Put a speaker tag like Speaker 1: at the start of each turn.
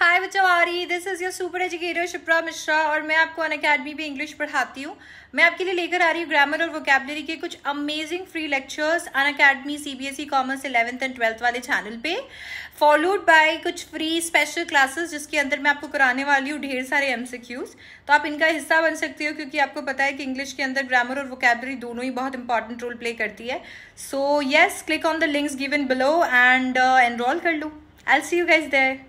Speaker 1: हाय बच्चों आरी this is your super educator Shipra Mishra और मैं आपको अन अकेडमी पर इंग्लिश पढ़ाती हूँ मैं आपके लिए लेकर आ रही हूँ ग्रामर और वोकेबलरी के कुछ amazing free lectures unacademy CBSE commerce eleventh and twelfth वाले चैनल पे फॉलोड बाय कुछ फ्री स्पेशल क्लासेस जिसके अंदर मैं आपको कराने वाली हूँ ढेर सारे एम तो आप इनका हिस्सा बन सकती हो क्योंकि आपको पता है कि इंग्लिश के अंदर ग्रामर और वोकेबलरी दोनों ही बहुत इंपॉर्टेंट रोल प्ले करती है so yes click on the links given below and enroll कर लो I see you guys there